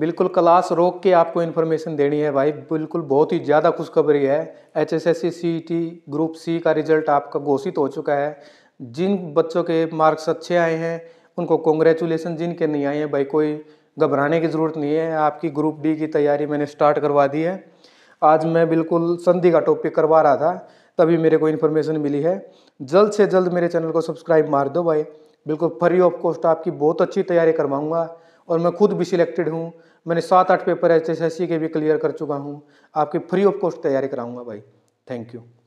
बिल्कुल क्लास रोक के आपको इन्फॉर्मेशन देनी है भाई बिल्कुल बहुत ही ज़्यादा खुशखबरी है H S S C C T group C का रिजल्ट आपका घोषित हो चुका है जिन बच्चों के मार्क्स अच्छे आए हैं उनको कॉन्ग्रेचुलेसन जिनके नहीं आए हैं भाई कोई घबराने की ज़रूरत नहीं है आपकी ग्रुप डी की तैयारी मैंने स्टार्ट करवा दी है आज मैं बिल्कुल संधि का टॉपिक करवा रहा था तभी मेरे को इन्फॉर्मेशन मिली है जल्द से जल्द मेरे चैनल को सब्सक्राइब मार दो भाई बिल्कुल फ्री ऑफ कॉस्ट आपकी बहुत अच्छी तैयारी करवाऊँगा और मैं खुद भी सिलेक्टेड हूँ मैंने सात आठ paper H S S C के भी क्लियर कर चुका हूँ आपकी फ्री ऑफ कॉस्ट तैयारी कराऊंगा भाई थैंक यू